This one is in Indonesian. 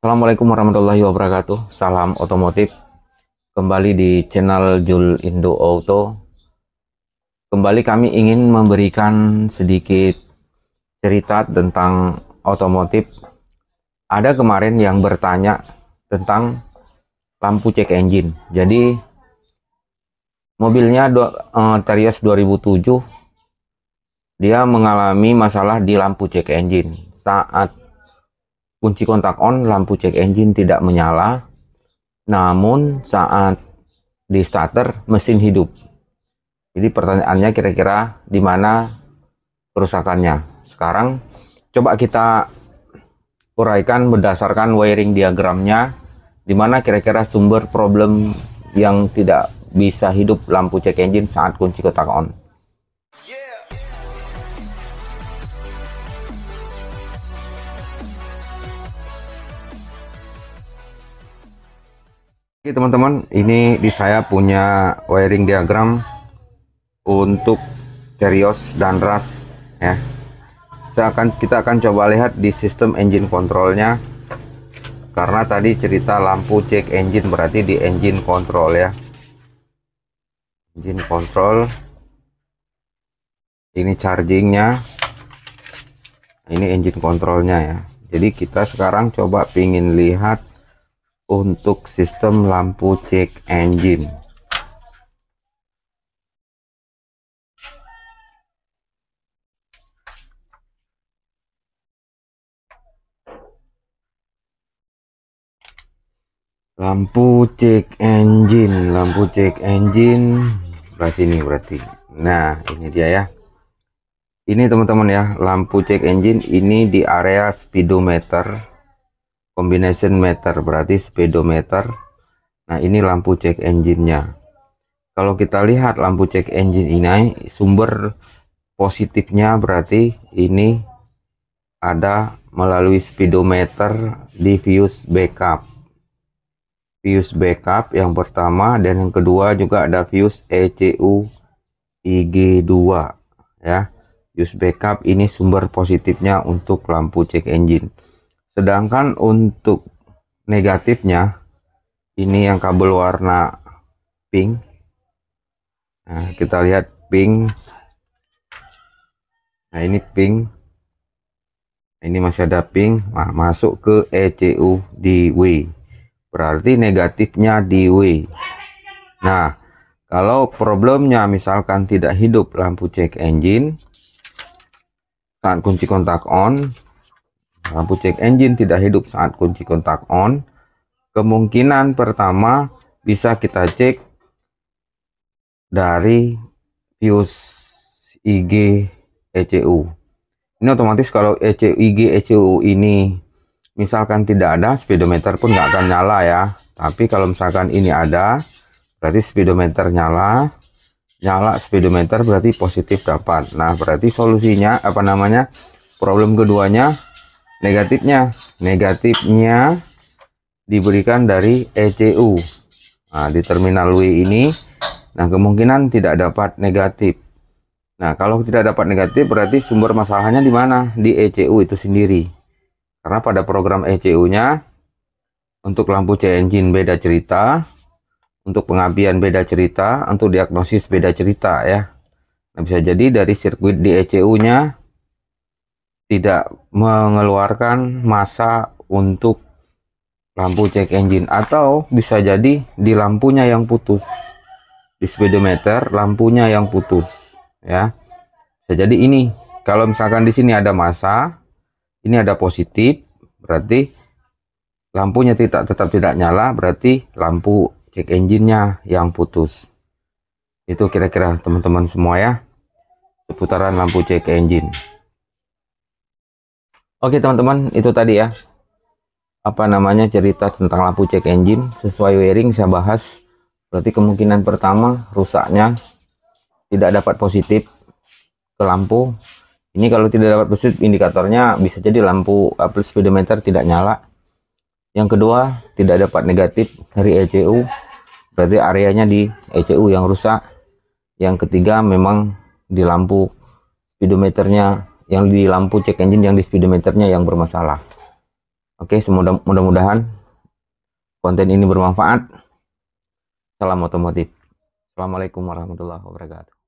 Assalamualaikum warahmatullahi wabarakatuh. Salam otomotif. Kembali di channel Jul Indo Auto. Kembali kami ingin memberikan sedikit cerita tentang otomotif. Ada kemarin yang bertanya tentang lampu check engine. Jadi mobilnya eh, Terios 2007 dia mengalami masalah di lampu check engine saat Kunci kontak on, lampu check engine tidak menyala, namun saat di starter mesin hidup. Jadi pertanyaannya kira-kira di mana kerusakannya. Sekarang coba kita uraikan berdasarkan wiring diagramnya di mana kira-kira sumber problem yang tidak bisa hidup lampu check engine saat kunci kotak on. Oke teman-teman, ini di saya punya wiring diagram untuk Terios dan Ras ya. Saya akan kita akan coba lihat di sistem engine kontrolnya. Karena tadi cerita lampu check engine berarti di engine control ya. Engine control. Ini chargingnya. Ini engine controlnya ya. Jadi kita sekarang coba pingin lihat untuk sistem lampu check engine lampu check engine lampu check engine sebelah ini berarti nah ini dia ya ini teman-teman ya lampu check engine ini di area speedometer combination meter berarti speedometer nah ini lampu check engine-nya kalau kita lihat lampu check engine ini sumber positifnya berarti ini ada melalui speedometer di fuse backup fuse backup yang pertama dan yang kedua juga ada fuse ECU IG2 ya fuse backup ini sumber positifnya untuk lampu check engine Sedangkan untuk negatifnya ini yang kabel warna pink. Nah, kita lihat pink. Nah, ini pink. Nah, ini masih ada pink. Nah, masuk ke ECU di W. Berarti negatifnya di W. Nah, kalau problemnya misalkan tidak hidup lampu check engine saat kunci kontak on, Nah, lampu cek engine tidak hidup saat kunci kontak on. Kemungkinan pertama bisa kita cek dari fuse IG ECU. Ini otomatis kalau ECU IG ECU ini misalkan tidak ada, speedometer pun nggak akan nyala ya. Tapi kalau misalkan ini ada, berarti speedometer nyala. Nyala speedometer berarti positif dapat. Nah, berarti solusinya apa namanya? Problem keduanya negatifnya negatifnya diberikan dari ECU nah, di terminal W ini nah kemungkinan tidak dapat negatif nah kalau tidak dapat negatif berarti sumber masalahnya di mana di ECU itu sendiri karena pada program ECU nya untuk lampu C engine beda cerita untuk pengapian beda cerita untuk diagnosis beda cerita ya nah bisa jadi dari sirkuit di ECU nya tidak mengeluarkan masa untuk lampu check engine atau bisa jadi di lampunya yang putus di speedometer lampunya yang putus ya bisa jadi ini kalau misalkan di sini ada masa ini ada positif berarti lampunya tidak tetap tidak nyala berarti lampu check engine-nya yang putus itu kira-kira teman-teman semua ya seputaran lampu check engine Oke teman-teman, itu tadi ya. Apa namanya cerita tentang lampu check engine. Sesuai wiring saya bahas. Berarti kemungkinan pertama rusaknya tidak dapat positif ke lampu. Ini kalau tidak dapat positif indikatornya bisa jadi lampu Apple speedometer tidak nyala. Yang kedua, tidak dapat negatif dari ECU. Berarti areanya di ECU yang rusak. Yang ketiga memang di lampu speedometernya yang di lampu check engine yang di speedometernya yang bermasalah. Oke, semoga mudah-mudahan konten ini bermanfaat. Salam otomotif. Assalamualaikum warahmatullahi wabarakatuh.